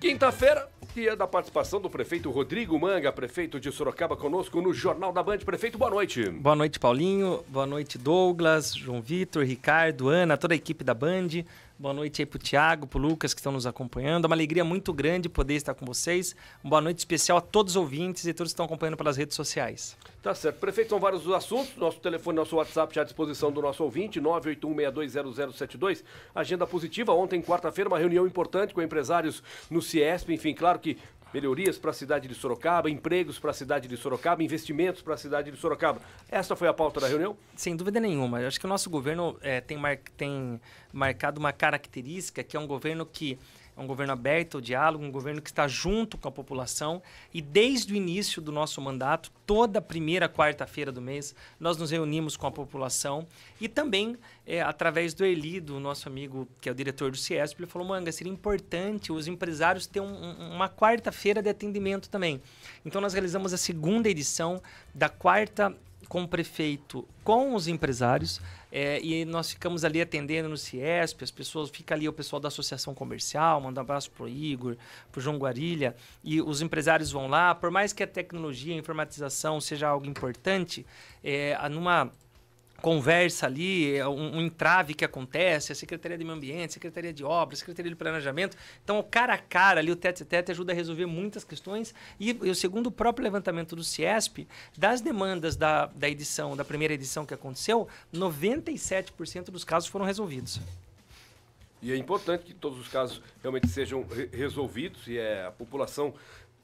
Quinta-feira, dia da participação do prefeito Rodrigo Manga, prefeito de Sorocaba, conosco no Jornal da Band. Prefeito, boa noite. Boa noite, Paulinho. Boa noite, Douglas, João Vitor, Ricardo, Ana, toda a equipe da Band. Boa noite aí pro Tiago, pro Lucas que estão nos acompanhando. É uma alegria muito grande poder estar com vocês. Uma boa noite especial a todos os ouvintes e todos que estão acompanhando pelas redes sociais. Tá certo. Prefeito, são vários os assuntos. Nosso telefone, nosso WhatsApp já à disposição do nosso ouvinte, 981620072. Agenda positiva. Ontem, quarta-feira, uma reunião importante com empresários no Ciesp. Enfim, claro que melhorias para a cidade de Sorocaba, empregos para a cidade de Sorocaba, investimentos para a cidade de Sorocaba. Essa foi a pauta da reunião? Sem dúvida nenhuma. Eu acho que o nosso governo é, tem, mar... tem marcado uma característica que é um governo que é um governo aberto ao diálogo, um governo que está junto com a população. E desde o início do nosso mandato, toda primeira quarta-feira do mês, nós nos reunimos com a população. E também, é, através do Eli, do nosso amigo, que é o diretor do CIESP, ele falou: Manga, seria importante os empresários terem um, uma quarta-feira de atendimento também. Então, nós realizamos a segunda edição da quarta com o prefeito, com os empresários, é, e nós ficamos ali atendendo no Ciesp, as pessoas, fica ali o pessoal da associação comercial, manda um abraço pro Igor, pro João Guarilha, e os empresários vão lá, por mais que a tecnologia, a informatização seja algo importante, é, numa conversa ali, é um, um, entrave que acontece, a Secretaria de Meio Ambiente, a Secretaria de Obras, a Secretaria de Planejamento. Então, o cara a cara ali, o tete tete, ajuda a resolver muitas questões. E, e segundo o próprio levantamento do CIESP, das demandas da, da edição, da primeira edição que aconteceu, 97% dos casos foram resolvidos. E é importante que todos os casos realmente sejam re resolvidos e é, a população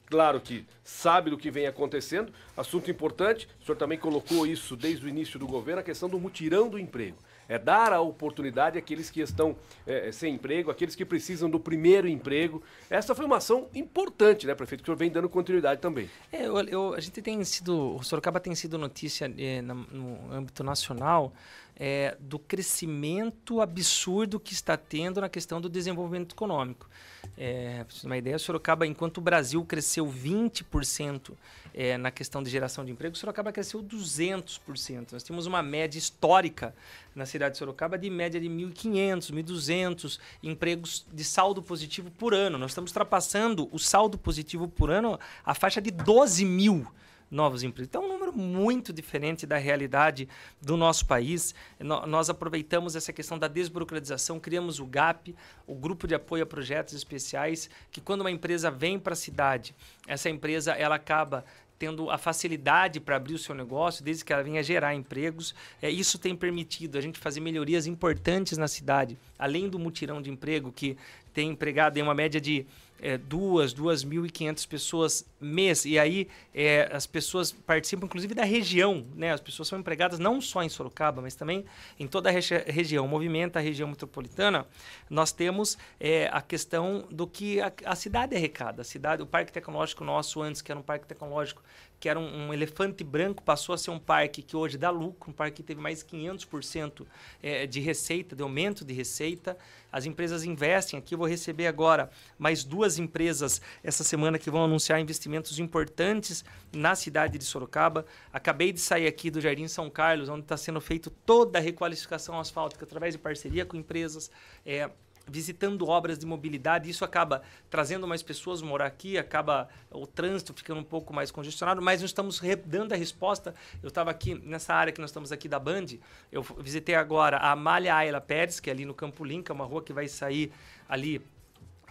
claro que sabe do que vem acontecendo. Assunto importante, o senhor também colocou isso desde o início do governo, a questão do mutirão do emprego. É dar a oportunidade àqueles que estão é, é sem emprego, àqueles que precisam do primeiro emprego. Essa foi uma ação importante, né, prefeito? Que o senhor vem dando continuidade também. É, eu, eu, a gente tem sido, o acaba tem sido notícia é, no, no âmbito nacional é, do crescimento absurdo que está tendo na questão do desenvolvimento econômico. É, para uma ideia, Sorocaba, enquanto o Brasil cresceu 20% é, na questão de geração de emprego, Sorocaba cresceu 200%. Nós temos uma média histórica na cidade de Sorocaba de média de 1.500, 1.200 empregos de saldo positivo por ano. Nós estamos ultrapassando o saldo positivo por ano a faixa de 12 mil novos empregos. Então, muito diferente da realidade do nosso país. No, nós aproveitamos essa questão da desburocratização, criamos o GAP, o Grupo de Apoio a Projetos Especiais, que quando uma empresa vem para a cidade, essa empresa ela acaba tendo a facilidade para abrir o seu negócio, desde que ela venha gerar empregos. É, isso tem permitido a gente fazer melhorias importantes na cidade, além do mutirão de emprego, que tem empregado em uma média de é, duas, duas mil e quinhentas pessoas mês. E aí é, as pessoas participam, inclusive, da região, né? As pessoas são empregadas não só em Sorocaba, mas também em toda a re região. Movimenta a região metropolitana. Nós temos é, a questão do que a, a cidade arrecada. A cidade, o parque tecnológico nosso antes, que era um parque tecnológico que era um, um, elefante branco, passou a ser um parque que hoje dá lucro, um parque que teve mais 500% é, de receita, de aumento de receita. As empresas investem aqui. Eu vou receber agora mais duas empresas essa semana que vão anunciar investimentos importantes na cidade de Sorocaba. Acabei de sair aqui do Jardim São Carlos, onde está sendo feito toda a requalificação asfáltica através de parceria com empresas. É, visitando obras de mobilidade, isso acaba trazendo mais pessoas morar aqui, acaba o trânsito ficando um pouco mais congestionado, mas nós estamos dando a resposta. Eu estava aqui nessa área que nós estamos aqui da Band, eu visitei agora a Amália Ayla Pérez, que é ali no Campo Linca, é uma rua que vai sair ali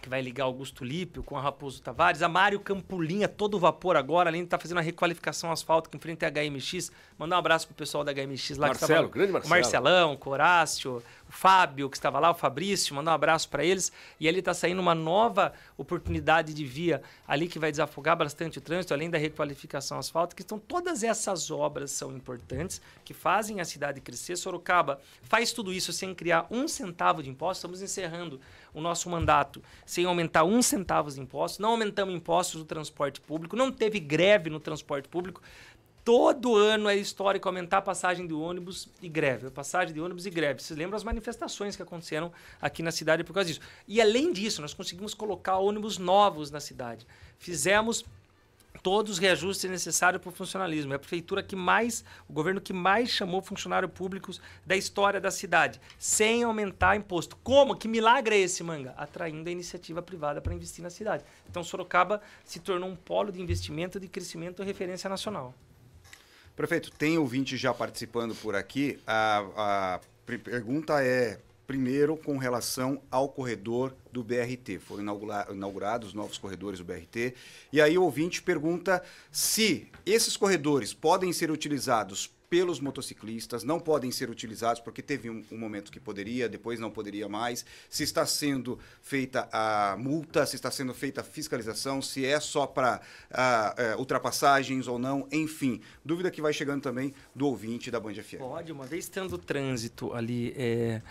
que vai ligar Augusto Lípio com a Raposo Tavares, a Mário Campolinha a todo vapor agora, além de estar tá fazendo a requalificação asfalto que em frente HMX, Mandar um abraço pro pessoal da HMX lá. Marcelo, que Marcelo, grande Marcelo. O Marcelão, Corácio, o Fábio, que estava lá, o Fabrício, mandar um abraço para eles. E ali está saindo uma nova oportunidade de via ali que vai desafogar bastante o trânsito, além da requalificação asfáltica. Então, todas essas obras são importantes, que fazem a cidade crescer. Sorocaba faz tudo isso sem criar um centavo de imposto. Estamos encerrando o nosso mandato sem aumentar um centavo de imposto. Não aumentamos impostos do transporte público, não teve greve no transporte público. Todo ano é histórico aumentar a passagem de ônibus e greve. A passagem de ônibus e greve. Vocês lembram as manifestações que aconteceram aqui na cidade por causa disso. E além disso, nós conseguimos colocar ônibus novos na cidade. Fizemos todos os reajustes necessários para o funcionalismo. É a prefeitura que mais, o governo que mais chamou funcionários públicos da história da cidade, sem aumentar imposto. Como? Que milagre é esse, Manga? Atraindo a iniciativa privada para investir na cidade. Então, Sorocaba se tornou um polo de investimento, de crescimento e referência nacional. Prefeito, tem ouvinte já participando por aqui. A, a pergunta é, primeiro, com relação ao corredor do BRT. Foram inaugura inaugurados novos corredores do BRT. E aí o ouvinte pergunta se esses corredores podem ser utilizados pelos motociclistas, não podem ser utilizados, porque teve um, um, momento que poderia, depois não poderia mais. Se está sendo feita a multa, se está sendo feita a fiscalização, se é só para ah, eh, ultrapassagens ou não, enfim. Dúvida que vai chegando também do ouvinte da Band FM. Pode, uma vez tendo o trânsito ali. É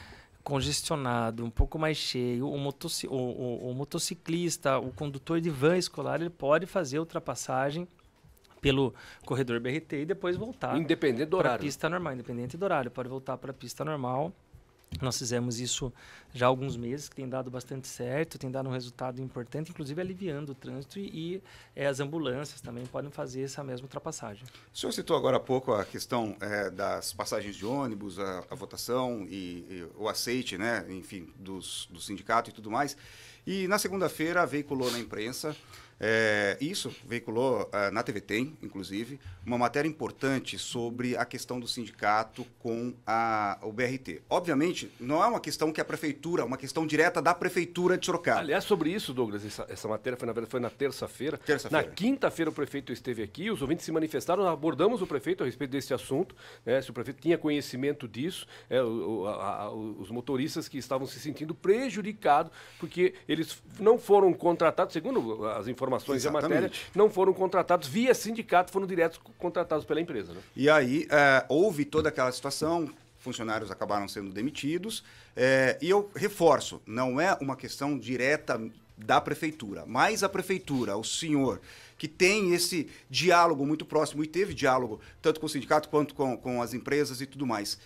congestionado, um pouco mais cheio, o, motoci o, o, o, motociclista, o condutor de van escolar, ele pode fazer ultrapassagem pelo corredor BRT e depois voltar. Independente do horário. pista normal, independente do horário. Pode voltar para a pista normal. Nós fizemos isso já há alguns meses, que tem dado bastante certo, tem dado um resultado importante, inclusive aliviando o trânsito e, e é, as ambulâncias também podem fazer essa mesma ultrapassagem. O senhor citou agora há pouco a questão é, das passagens de ônibus, a, a votação e, e, o aceite, né, enfim, dos, do sindicato e tudo mais. E na segunda-feira veiculou na imprensa é, isso veiculou uh, na TV Tem, inclusive, uma matéria importante sobre a questão do sindicato com a, o BRT. Obviamente, não é uma questão que a prefeitura, é uma questão direta da prefeitura de Sorocaba. Aliás, sobre isso, Douglas, essa, essa matéria foi na verdade foi na terça-feira. Terça na quinta-feira o prefeito esteve aqui, os ouvintes se manifestaram, abordamos o prefeito a respeito desse assunto, né, se o prefeito tinha conhecimento disso, é, o, a, a, os motoristas que estavam se sentindo prejudicados porque eles não foram contratados, segundo as informações informações Exatamente. e a matéria, não foram contratados via sindicato, foram diretos contratados pela empresa. Né? E aí é, houve toda aquela situação, funcionários acabaram sendo demitidos. É, e eu reforço, não é uma questão direta da prefeitura, mas a prefeitura, o senhor que tem esse diálogo muito próximo e teve diálogo tanto com o sindicato quanto com, com as empresas e tudo mais,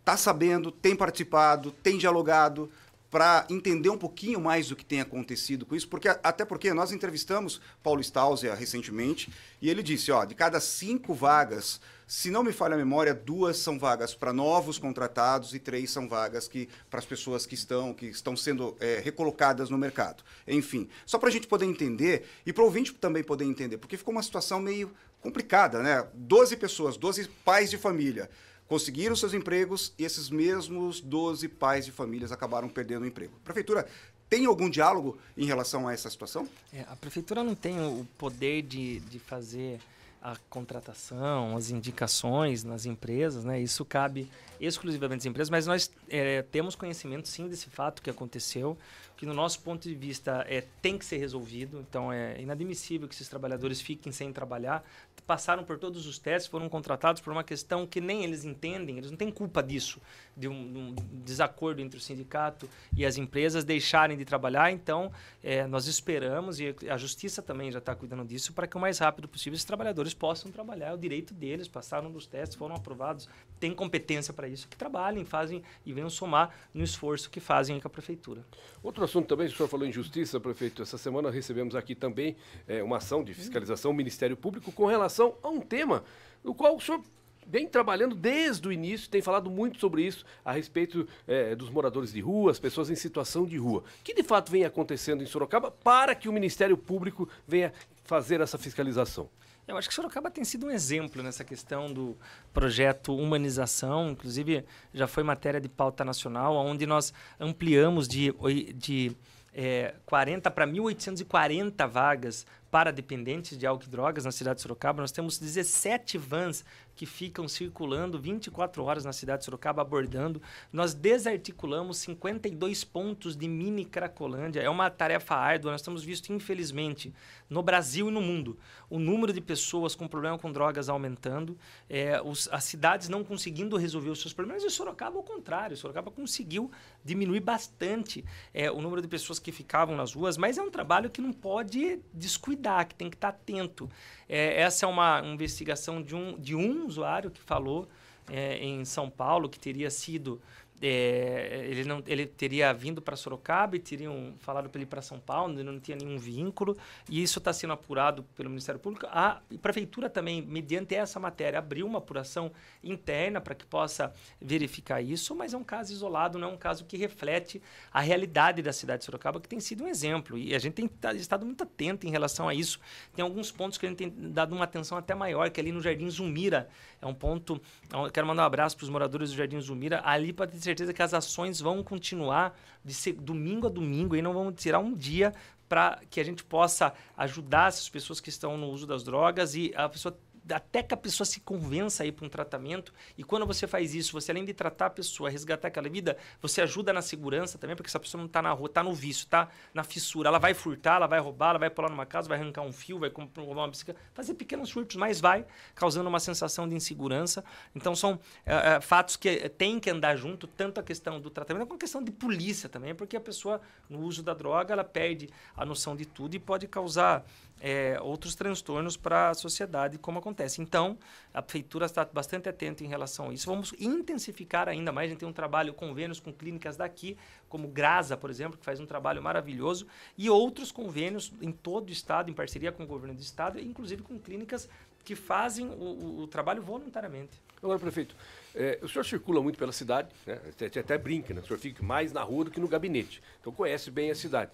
está sabendo, tem participado, tem dialogado, para entender um pouquinho mais do que tem acontecido com isso, porque até porque nós entrevistamos Paulo Stausia recentemente e ele disse, ó, de cada cinco vagas, se não me falha a memória, duas são vagas para novos contratados e três são vagas que para as pessoas que estão que estão sendo é, recolocadas no mercado. Enfim, só para a gente poder entender e para o ouvinte também poder entender, porque ficou uma situação meio complicada, né? 12 pessoas, 12 pais de família conseguiram seus empregos e esses mesmos 12 pais de famílias acabaram perdendo o emprego. A prefeitura tem algum diálogo em relação a essa situação? É, a prefeitura não tem o poder de, de fazer a contratação, as indicações nas empresas, né? Isso cabe exclusivamente das empresas, mas nós é, temos conhecimento sim desse fato que aconteceu, que no nosso ponto de vista é, tem que ser resolvido. Então é inadmissível que esses trabalhadores fiquem sem trabalhar. Passaram por todos os testes, foram contratados por uma questão que nem eles entendem, eles não têm culpa disso, de um, um desacordo entre o sindicato e as empresas deixarem de trabalhar. Então é, nós esperamos, e a justiça também já está cuidando disso, para que o mais rápido possível esses trabalhadores possam trabalhar, é o direito deles, passaram dos testes, foram aprovados, têm competência para isso, que trabalhem, fazem e venham somar no esforço que fazem com a prefeitura. Outro assunto também, o senhor falou em justiça, prefeito. Essa semana recebemos aqui também é, uma ação de fiscalização do Ministério Público com relação a um tema no qual o senhor vem trabalhando desde o início, tem falado muito sobre isso a respeito é, dos moradores de rua, as pessoas em situação de rua. O que de fato vem acontecendo em Sorocaba para que o Ministério Público venha fazer essa fiscalização? Eu acho que Sorocaba tem sido um exemplo nessa questão do projeto humanização, inclusive já foi matéria de pauta nacional, onde nós ampliamos de, de é, 40 para 1.840 vagas para dependentes de álcool e drogas na cidade de Sorocaba. Nós temos 17 vans que ficam circulando 24 horas na cidade de Sorocaba abordando. Nós desarticulamos 52 pontos de mini Cracolândia. É uma tarefa árdua. Nós estamos visto, infelizmente, no Brasil e no mundo, o número de pessoas com problema com drogas aumentando, é, os, as cidades não conseguindo resolver os seus problemas. E Sorocaba, ao contrário, Sorocaba conseguiu diminuir bastante é, o número de pessoas que ficavam nas ruas, mas é um trabalho que não pode descuidar, que tem que estar atento. É, essa é uma investigação de um, de um usuário que falou é, em São Paulo que teria sido é, ele não ele teria vindo para Sorocaba e teriam falado para ele para São Paulo, não tinha nenhum vínculo, e isso está sendo apurado pelo Ministério Público. A prefeitura também, mediante essa matéria, abriu uma apuração interna para que possa verificar isso, mas é um caso isolado, não é um caso que reflete a realidade da cidade de Sorocaba, que tem sido um exemplo, e a gente tem estado muito atento em relação a isso. Tem alguns pontos que a gente tem dado uma atenção até maior, que é ali no Jardim Zumira, é um ponto, então, quero mandar um abraço para os moradores do Jardim Zumira, ali pode ser certeza que as ações vão continuar de ser, domingo a domingo e não vamos tirar um dia para que a gente possa ajudar essas pessoas que estão no uso das drogas e a pessoa até que a pessoa se convença a ir para um tratamento. E quando você faz isso, você além de tratar a pessoa, resgatar aquela vida, você ajuda na segurança também, porque essa pessoa não está na rua, está no vício, está na fissura. Ela vai furtar, ela vai roubar, ela vai pular numa casa, vai arrancar um fio, vai comprar uma bicicleta, fazer pequenos furtos, mas vai causando uma sensação de insegurança. Então são é, é, fatos que eh, têm que andar junto, tanto a questão do tratamento como a questão de polícia também, porque a pessoa no uso da droga ela perde a noção de tudo e pode causar é, outros transtornos para a sociedade, como acontece. Então, a prefeitura está bastante atenta em relação a isso. Vamos intensificar ainda mais. A gente tem um trabalho, convênios com clínicas daqui, como Grasa, por exemplo, que faz um trabalho maravilhoso, e outros convênios em todo o estado, em parceria com o governo do estado, inclusive com clínicas que fazem o, o, o trabalho voluntariamente. Agora, prefeito, é, o senhor circula muito pela cidade, né? até, até brinca, né? o senhor fica mais na rua do que no gabinete, então conhece bem a cidade.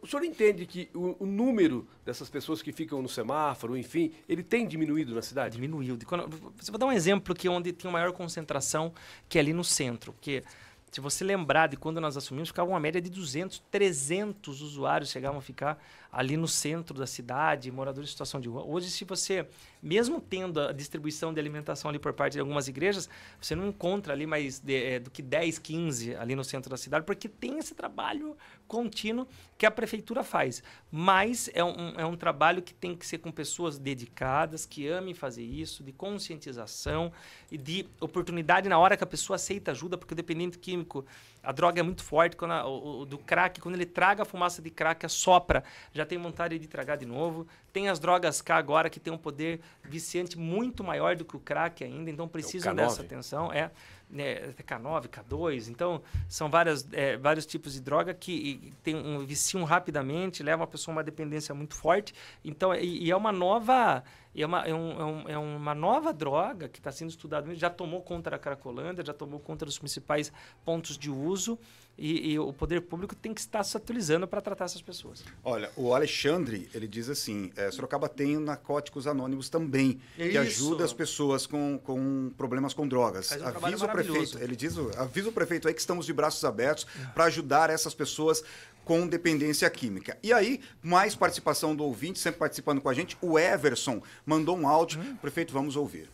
O senhor entende que o, o, número dessas pessoas que ficam no semáforo, enfim, ele tem diminuído na cidade? Diminuiu. Quando, vou dar um exemplo que é onde tem maior concentração, que é ali no centro. Porque se você lembrar de quando nós assumimos, ficava uma média de 200, 300 usuários chegavam a ficar ali no centro da cidade, moradores em situação de rua. Hoje, se você mesmo tendo a distribuição de alimentação ali por parte de algumas igrejas, você não encontra ali mais de, é, do que 10, 15 ali no centro da cidade, porque tem esse trabalho contínuo que a prefeitura faz. Mas é um, é um trabalho que tem que ser com pessoas dedicadas, que amem fazer isso, de conscientização e de oportunidade na hora que a pessoa aceita ajuda, porque o dependente químico a droga é muito forte. Quando a, o, o, do crack, quando ele traga a fumaça de crack, assopra, já tem vontade de tragar de novo. Tem as drogas K agora que tem um poder viciante muito maior do que o crack ainda, então precisa é dessa atenção. É, né, K9, K2. Então, são várias, é, vários tipos de droga que tem um, viciam rapidamente, levam a pessoa a uma dependência muito forte. Então, é, e, e é uma nova. É uma, é, é, um, é, uma nova droga que está sendo estudada. Já tomou conta da Cracolândia, já tomou conta dos principais pontos de uso e, e o poder público tem que estar se atualizando para tratar essas pessoas. Olha, o Alexandre, ele diz assim, é, Sorocaba tem narcóticos anônimos também, Isso. que ajuda as pessoas com, com problemas com drogas. Um avisa o prefeito, ele diz, avisa o prefeito aí que estamos de braços abertos para ajudar essas pessoas com dependência química. E aí, mais participação do ouvinte, sempre participando com a gente, o Everson mandou um áudio. Hum. Prefeito, vamos ouvir.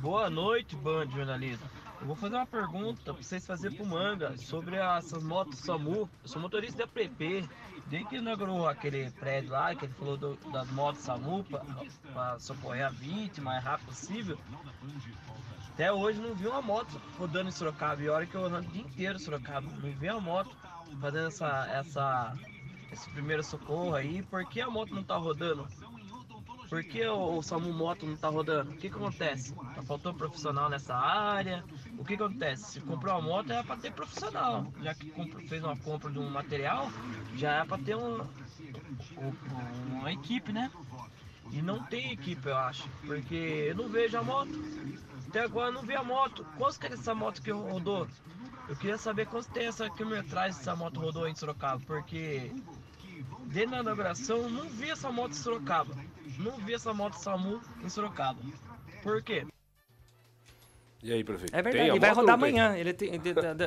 Boa noite, Band Jornalismo. Eu vou fazer uma pergunta pra vocês fazerem pro Manga sobre essas motos SAMU. Eu sou motorista da PP. Desde que inaugurou aquele prédio lá, que ele falou do, das motos SAMU pra, pra socorrer a vítima É mais rápido possível. Até hoje não vi uma moto rodando em Sorocaba. E a hora que eu ando o dia inteiro em Sorocaba, não vi uma moto fazendo essa, essa, esse primeiro socorro aí. Por que a moto não tá rodando? Por que o, o Samu Moto não tá rodando? O que, que acontece? Tá faltando profissional nessa área? O que, que acontece? Se comprou uma moto, é para ter profissional. Já que compro, fez uma compra de um material, já é para ter um, um, uma equipe, né? E não tem equipe, eu acho. Porque eu não vejo a moto. Até agora eu não vi a moto. Quantos que é essa moto que rodou? Eu queria saber quanto tem essa quilometragem essa moto rodou em Sorocaba, porque dentro da inauguração eu não vi essa moto em Sorocaba não vi essa moto SAMU em Sorocaba. Por quê? E aí, prefeito? É verdade, ele vai rodar amanhã. Ele tem,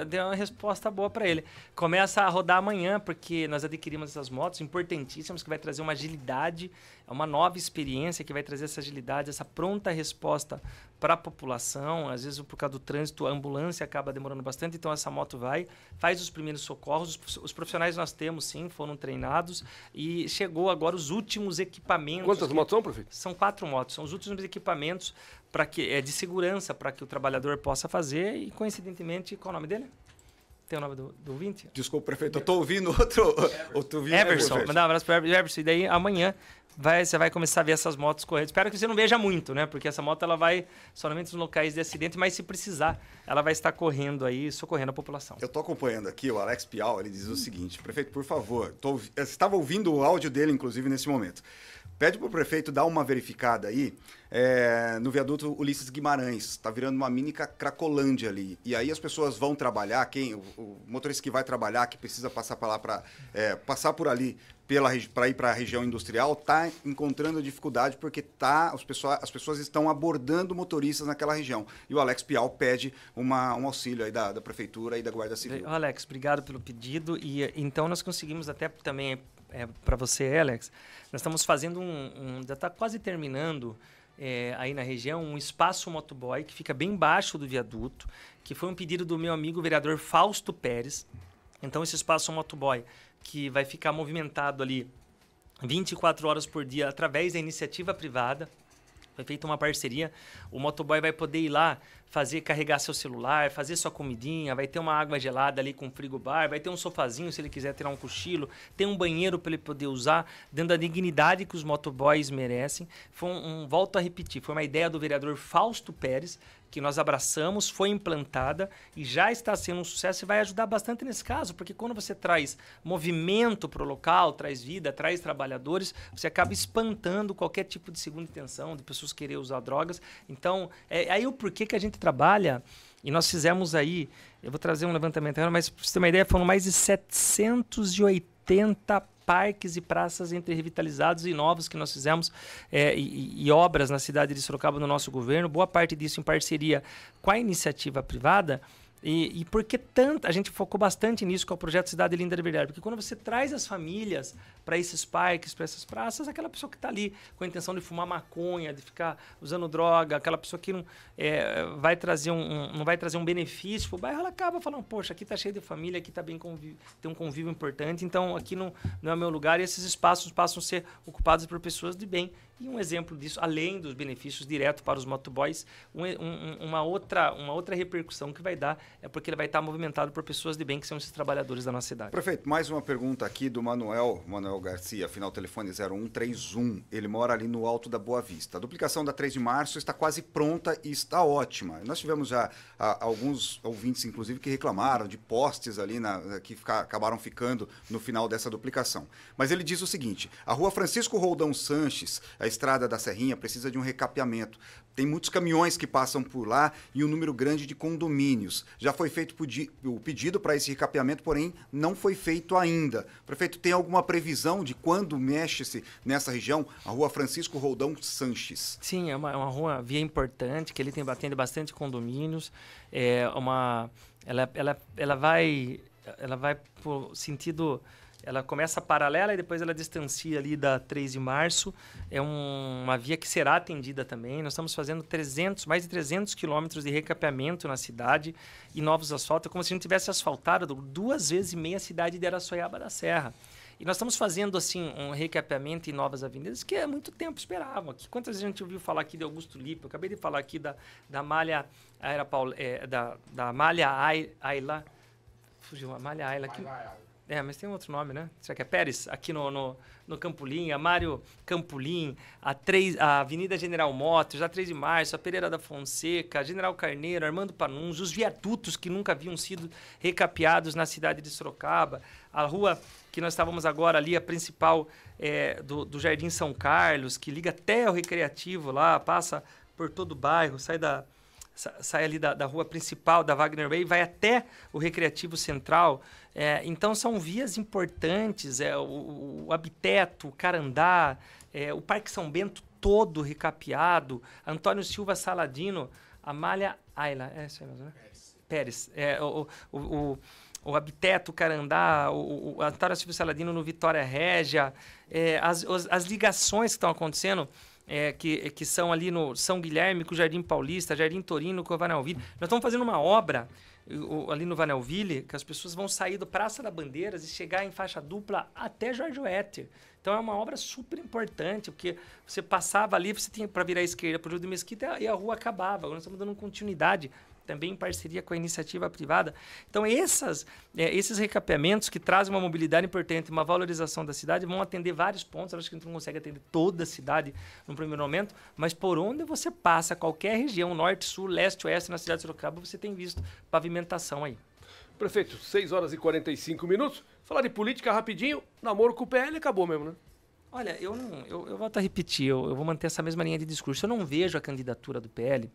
deu uma resposta boa para ele. Começa a rodar amanhã, porque nós adquirimos essas motos importantíssimas que vai trazer uma agilidade, é uma nova experiência que vai trazer essa agilidade, essa pronta resposta para a população. Às vezes, por causa do trânsito, a ambulância acaba demorando bastante, então essa moto vai, faz os primeiros socorros. Os profissionais nós temos, sim, foram treinados e chegou agora os últimos equipamentos. Quantas motos são, prefeito? São quatro motos, são os últimos equipamentos para que é de segurança para que o trabalhador possa fazer e coincidentemente qual é o nome dele? Tem o nome do, do ouvinte? Desculpa, prefeito, eu estou ouvindo outro. Everson. outro ouvindo né, Everson. Mandar um abraço para Everson. E daí amanhã vai, você vai começar a ver essas motos correndo. Espero que você não veja muito, né? Porque essa moto ela vai somente nos locais de acidente, mas se precisar, ela vai estar correndo aí, socorrendo a população. Eu estou acompanhando aqui o Alex Piau, ele diz o seguinte: prefeito, por favor, tô, eu estava ouvindo o áudio dele, inclusive, nesse momento. Pede para o prefeito dar uma verificada aí é, no viaduto Ulisses Guimarães. Está virando uma mini cracolândia ali. E aí as pessoas vão trabalhar, quem o, o motorista que vai trabalhar, que precisa passar para lá para é, passar por ali para ir para a região industrial, está encontrando dificuldade porque tá, os pessoa, as pessoas estão abordando motoristas naquela região. E o Alex Pial pede uma, um auxílio aí da, da prefeitura e da Guarda Civil. Alex, obrigado pelo pedido. E então nós conseguimos até também é, para você, Alex, nós estamos fazendo um, um já está quase terminando é, aí na região um espaço motoboy que fica bem baixo do viaduto, que foi um pedido do meu amigo vereador Fausto Pérez. Então esse espaço motoboy que vai ficar movimentado ali 24 horas por dia através da iniciativa privada. Foi é feita uma parceria. O motoboy vai poder ir lá fazer, carregar seu celular, fazer sua comidinha, vai ter uma água gelada ali com frigobar, vai ter um sofazinho se ele quiser tirar um cochilo, tem um banheiro para ele poder usar, dando a dignidade que os motoboys merecem. Foi um, um, volto a repetir, foi uma ideia do vereador Fausto Pérez, que nós abraçamos, foi implantada e já está sendo um sucesso e vai ajudar bastante nesse caso, porque quando você traz movimento para o local, traz vida, traz trabalhadores, você acaba espantando qualquer tipo de segunda intenção, de pessoas querer usar drogas. Então, é, é aí o porquê que a gente trabalha. E nós fizemos aí, eu vou trazer um levantamento, agora mas para você ter uma ideia, foram mais de 780 parques e praças entre revitalizados e novos que nós fizemos é, e, e, obras na cidade de Sorocaba no nosso governo, boa parte disso em parceria com a iniciativa privada, e, e por que A gente focou bastante nisso com o projeto Cidade Linda de Verdade? Porque quando você traz as famílias para esses parques, para essas praças, é aquela pessoa que está ali com a intenção de fumar maconha, de ficar usando droga, aquela pessoa que não, é, vai, trazer um, um, não vai trazer um benefício para o bairro, ela acaba falando: Poxa, aqui está cheio de família, aqui tá bem tem um convívio importante, então aqui não, não é meu lugar e esses espaços passam a ser ocupados por pessoas de bem e um exemplo disso, além dos benefícios diretos para os motoboys, um, um, uma, outra, uma outra repercussão que vai dar é porque ele vai estar movimentado por pessoas de bem que são esses trabalhadores da nossa cidade. Prefeito, mais uma pergunta aqui do Manuel, Manuel Garcia, final telefone 0131. Ele mora ali no Alto da Boa Vista. A duplicação da 3 de março está quase pronta e está ótima. Nós tivemos já a, alguns ouvintes, inclusive, que reclamaram de postes ali na, que fica, acabaram ficando no final dessa duplicação. Mas ele diz o seguinte: a rua Francisco Roldão Sanches, a estrada da Serrinha precisa de um recapeamento. Tem muitos caminhões que passam por lá e um número grande de condomínios. Já foi feito o pedido para esse recapeamento, porém não foi feito ainda. Prefeito, tem alguma previsão de quando mexe-se nessa região? A rua Francisco Roldão Sanches. Sim, é uma, é uma rua via importante, que ele tem batendo bastante condomínios. É uma, ela, ela, ela vai, ela vai por sentido ela começa paralela e depois ela distancia ali da 3 de março. É um, uma via que será atendida também. Nós estamos fazendo 300, mais de 300 quilômetros de recapeamento na cidade e novos asfaltos, é como se a gente tivesse asfaltado duas vezes e meia a cidade de Araçoiaba da Serra. E nós estamos fazendo assim um recapeamento em novas avenidas que há é muito tempo esperavam. Que quantas vezes a gente ouviu falar aqui de Augusto Lippe? Eu acabei de falar aqui da, da malha Aira Paul, é, da, da malha Aila, fugiu a malha Aila, que, é, mas tem outro nome, né? Será que é Pérez? Aqui no, no, no Campolim, a Mário Campolim, a, três, a Avenida General Motos, a 3 de Março, a Pereira da Fonseca, a General Carneiro, Armando Panuns, os viadutos que nunca haviam sido recapeados na cidade de Sorocaba, a rua que nós estávamos agora ali, a principal é, do, do Jardim São Carlos, que liga até o Recreativo lá, passa por todo o bairro, sai da sai ali da, da rua principal da Wagner Way, vai até o Recreativo Central. É, então são vias importantes, é, o, o Abiteto, o Carandá, é, o Parque São Bento todo recapeado, Antônio Silva Saladino, Amália Ayla, é isso aí, né? Pérez. É, o, o, o, o Abiteto Carandá, o, o Antônio Silva Saladino no Vitória Régia, é, as, as, as ligações que estão acontecendo é, que, que são ali no São Guilherme, com o Jardim Paulista, Jardim Torino, com o Vanelville. Nós estamos fazendo uma obra ali no Vanelville, que as pessoas vão sair do Praça da Bandeiras e chegar em faixa dupla até Jorge Oetter. Então é uma obra super importante, porque você passava ali, você tinha para virar à esquerda para o Júlio de Mesquita e a rua acabava. Agora nós estamos dando continuidade também em parceria com a iniciativa privada. Então, essas, é, esses recapeamentos que trazem uma mobilidade importante, uma valorização da cidade, vão atender vários pontos. Eu acho que a gente não consegue atender toda a cidade no primeiro momento, mas por onde você passa, qualquer região, norte, sul, leste, oeste, na cidade de Sorocaba, você tem visto pavimentação aí. Prefeito, 6 horas e 45 minutos. Falar de política rapidinho, namoro com o PL acabou mesmo, né? Olha, eu não. Eu, eu volto a repetir, eu, eu vou manter essa mesma linha de discurso. Eu não vejo a candidatura do PL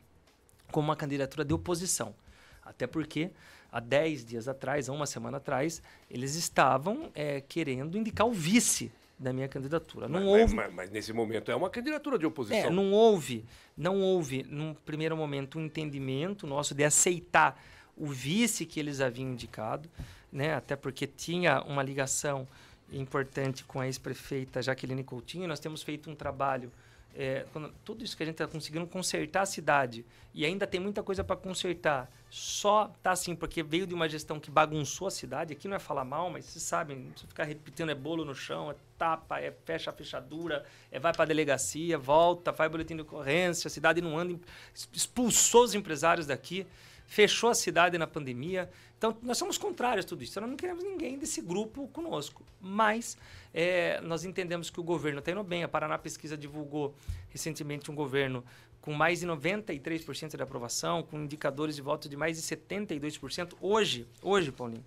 como uma candidatura de oposição. Até porque, há 10 dias atrás, há uma semana atrás, eles estavam é, querendo indicar o vice da minha candidatura. Não mas, houve... Mas, mas, mas, nesse momento é uma candidatura de é, oposição. É, não houve, não houve, num primeiro momento, um entendimento nosso de aceitar o vice que eles haviam indicado, né? até porque tinha uma ligação importante com a ex-prefeita Jaqueline Coutinho. Nós temos feito um trabalho é, quando, tudo isso que a gente está conseguindo consertar a cidade e ainda tem muita coisa para consertar, só tá assim porque veio de uma gestão que bagunçou a cidade. Aqui não é falar mal, mas vocês sabem, se ficar repetindo é bolo no chão, é tapa, é fecha a fechadura, é vai para a delegacia, volta, faz boletim de ocorrência, a cidade não anda, expulsou os empresários daqui fechou a cidade na pandemia. Então, nós somos contrários a tudo isso. nós não queremos ninguém desse grupo conosco. Mas é, nós entendemos que o governo está indo bem. A Paraná Pesquisa divulgou recentemente um governo com mais de 93% de aprovação, com indicadores de voto de mais de 72%. Hoje, hoje, Paulinho,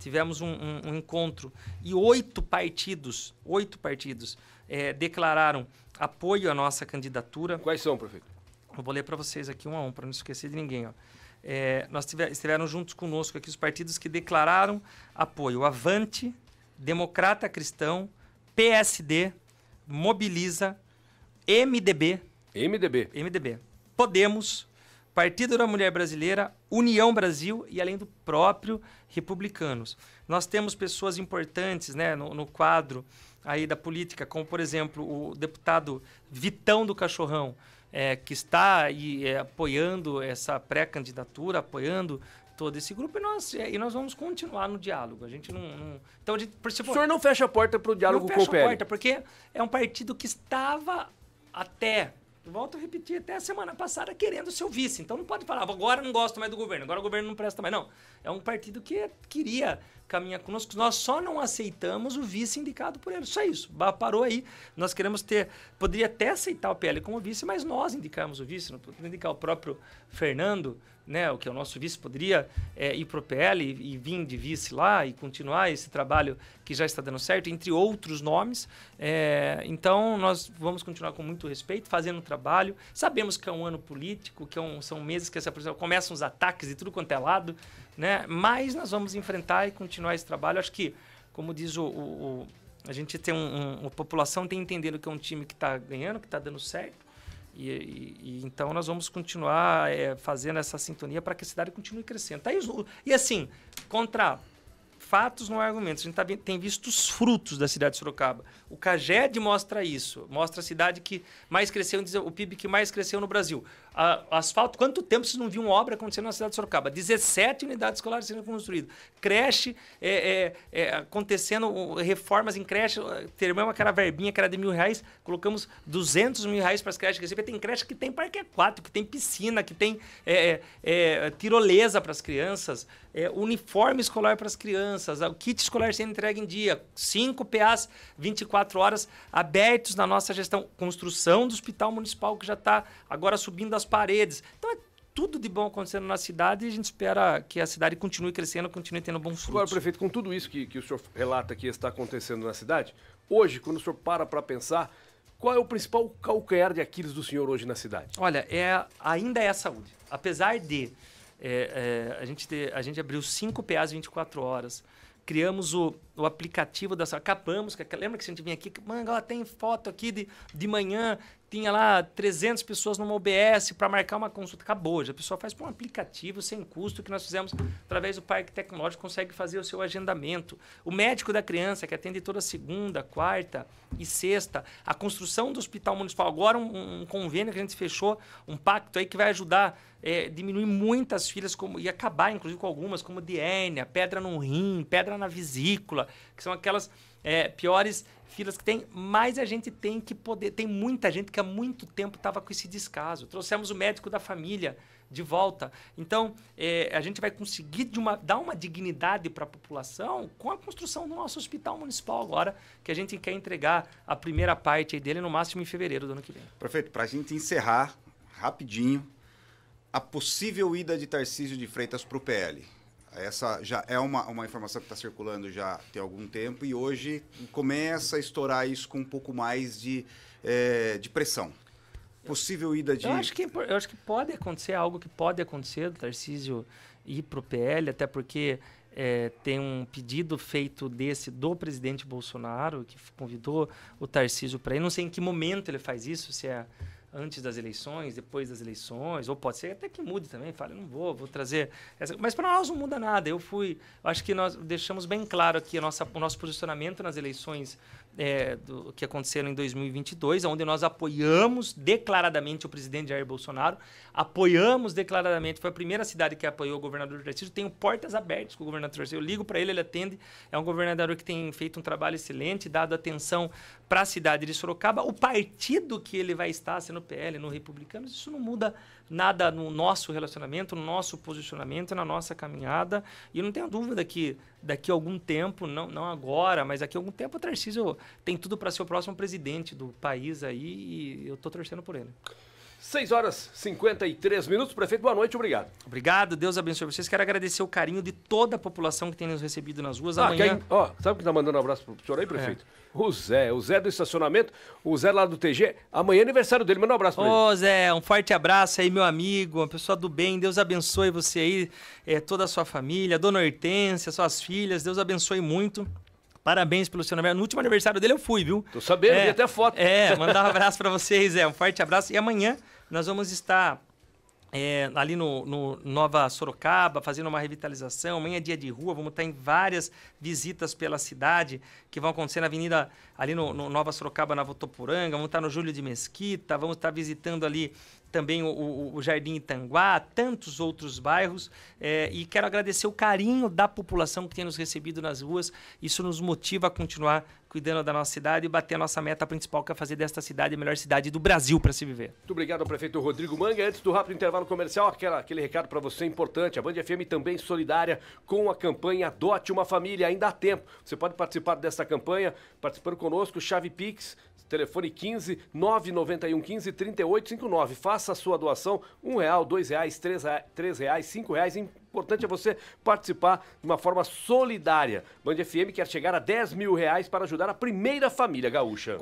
tivemos um, um, um encontro e oito partidos, oito partidos é, declararam apoio à nossa candidatura. Quais são, prefeito? Eu vou ler para vocês aqui um a um, para não esquecer de ninguém. Ó. É, nós tiver, estiveram juntos conosco aqui os partidos que declararam apoio. Avante, Democrata Cristão, PSD, Mobiliza, MDB. MDB. MDB. Podemos, Partido da Mulher Brasileira, União Brasil e além do próprio Republicanos. Nós temos pessoas importantes né, no, no quadro aí da política, como por exemplo o deputado Vitão do Cachorrão, é, que está e, é, apoiando essa pré-candidatura, apoiando todo esse grupo e nós, é, e nós vamos continuar no diálogo. A gente não. não então, a gente, o senhor não fecha a porta para o diálogo com o PL? fecha a porta, porque é um partido que estava até volto a repetir, até a semana passada querendo o seu vice. Então não pode falar, ah, agora não gosto mais do governo, agora o governo não presta mais. Não, é um partido que queria caminhar conosco. Nós só não aceitamos o vice indicado por ele. Só isso. Parou aí. Nós queremos ter. Poderia até aceitar o PL como vice, mas nós indicamos o vice. Não podemos indicar o próprio Fernando né, o que é o nosso vice, poderia é, ir para o PL e, e, vir de vice lá e continuar esse trabalho que já está dando certo, entre outros nomes. É, então, nós vamos continuar com muito respeito, fazendo o trabalho. Sabemos que é um ano político, que é um, são meses que essa pessoa começam os ataques e tudo quanto é lado, né? mas nós vamos enfrentar e continuar esse trabalho. Acho que, como diz o, o, a gente tem um, um, a população tem entendendo que é um time que está ganhando, que está dando certo, e, e, e, então nós vamos continuar é, fazendo essa sintonia para que a cidade continue crescendo. Tá e assim, contra fatos não é argumentos. A gente tá, tem visto os frutos da cidade de Sorocaba. O Caged mostra isso, mostra a cidade que mais cresceu, o PIB que mais cresceu no Brasil asfalto. Quanto tempo vocês não viam obra acontecendo na cidade de Sorocaba? 17 unidades escolares sendo construídas. Creche é, é, é, acontecendo, reformas em creche. Terminamos aquela verbinha que era de mil reais, colocamos 200 mil reais para as creches receber. Tem creche que tem parque aquático, que tem piscina, que tem é, é, é, tirolesa para as crianças, uniforme escolar para as crianças, o kit escolar sendo entregue em dia, cinco PAs 24 horas abertos na nossa gestão. Construção do hospital municipal que já está agora subindo as paredes. Então é tudo de bom acontecendo na cidade e a gente espera que a cidade continue crescendo, continue tendo bons frutos. Agora, prefeito, com tudo isso que, que o senhor relata que está acontecendo na cidade, hoje, quando o senhor para para pensar, qual é o principal calcanhar de Aquiles do senhor hoje na cidade? Olha, é, ainda é a saúde. Apesar de é, é, a, gente ter, a gente abriu cinco PAs 24 horas, criamos o, o aplicativo da saúde, que lembra que a gente vinha aqui, ela tem foto aqui de, de manhã, tinha lá 300 pessoas numa OBS para marcar uma consulta. Acabou, já a pessoa faz por um aplicativo sem custo que nós fizemos através do Parque Tecnológico, consegue fazer o seu agendamento. O médico da criança, que atende toda segunda, quarta e sexta. A construção do Hospital Municipal, agora um, um convênio que a gente fechou, um pacto aí que vai ajudar é, diminuir muitas filhas como, e acabar, inclusive, com algumas, como diênia, pedra no rim, pedra na vesícula, que são aquelas é, piores filas que tem, mas a gente tem que poder. Tem muita gente que há muito tempo estava com esse descaso. Trouxemos o médico da família de volta. Então, é, a gente vai conseguir uma, dar uma dignidade para a população com a construção do nosso hospital municipal agora, que a gente quer entregar a primeira parte dele no máximo em fevereiro do ano que vem. Prefeito, para a gente encerrar rapidinho a possível ida de Tarcísio de Freitas para o PL. Essa já é uma, uma informação que está circulando já tem algum tempo e hoje começa a estourar isso com um pouco mais de, é, de pressão. Possível ida de. Eu acho, que, é eu acho que pode acontecer algo que pode acontecer do Tarcísio ir para o PL, até porque é, tem um pedido feito desse do presidente Bolsonaro, que convidou o Tarcísio para ir. Não sei em que momento ele faz isso, se é antes das eleições, depois das eleições, ou pode ser até que mude também, fale, não vou, vou trazer. Essa... Mas para nós não muda nada. Eu fui. Acho que nós deixamos bem claro aqui nossa, o nosso posicionamento nas eleições é, do, que aconteceram em 2022, onde nós apoiamos declaradamente o presidente Jair Bolsonaro, apoiamos declaradamente, foi a primeira cidade que apoiou o governador Tarcísio, tenho portas abertas com o governador Tarcísio, eu ligo para ele, ele atende, é um governador que tem feito um trabalho excelente, dado atenção para a cidade de Sorocaba, o partido que ele vai estar, sendo PL, no Republicanos, isso não muda nada no nosso relacionamento, no nosso posicionamento, na nossa caminhada. E eu não tenho dúvida que daqui a algum tempo, não, não agora, mas daqui a algum tempo, o Tarcísio tem tudo para ser o próximo presidente do país aí e eu estou torcendo por ele. 6 horas 53 minutos. Prefeito, boa noite, obrigado. Obrigado, Deus abençoe vocês. Quero agradecer o carinho de toda a população que tem nos recebido nas ruas. Ah, Amanhã... Quem, ó, sabe que está mandando um abraço para o senhor aí, é. prefeito? É. O Zé, o Zé do estacionamento, o Zé lá do TG. Amanhã é aniversário dele, manda um abraço para ele. Ô, Zé, um forte abraço aí, meu amigo, uma pessoa do bem. Deus abençoe você aí, é, toda a sua família, Dona Hortência, suas filhas. Deus abençoe muito. Parabéns pelo seu aniversário. No último aniversário dele eu fui, viu? Tô sabendo, é, vi até foto. É, mandar um abraço para vocês, é, um forte abraço. E amanhã nós vamos estar é, ali no, no, Nova Sorocaba, fazendo uma revitalização. Amanhã é dia de rua, vamos estar em várias visitas pela cidade que vão acontecer na Avenida, ali no, no Nova Sorocaba, na Votoporanga. Vamos estar no Júlio de Mesquita, vamos estar visitando ali também o, o, Jardim Itanguá, tantos outros bairros. É, e quero agradecer o carinho da população que tem nos recebido nas ruas. Isso nos motiva a continuar cuidando da nossa cidade e bater a nossa meta principal, que é fazer desta cidade a melhor cidade do Brasil para se viver. Muito obrigado ao prefeito Rodrigo Manga. Antes do rápido intervalo comercial, aquela, aquele recado para você importante. A Band FM também solidária com a campanha Adote uma Família. Ainda há tempo. Você pode participar dessa campanha participando conosco, Chave Pix telefone 15 991 15 3859. Faça a sua doação, um real, dois reais, três, três reais, cinco reais. Importante é você participar de uma forma solidária. Band FM quer chegar a 10 mil reais para ajudar a primeira família gaúcha.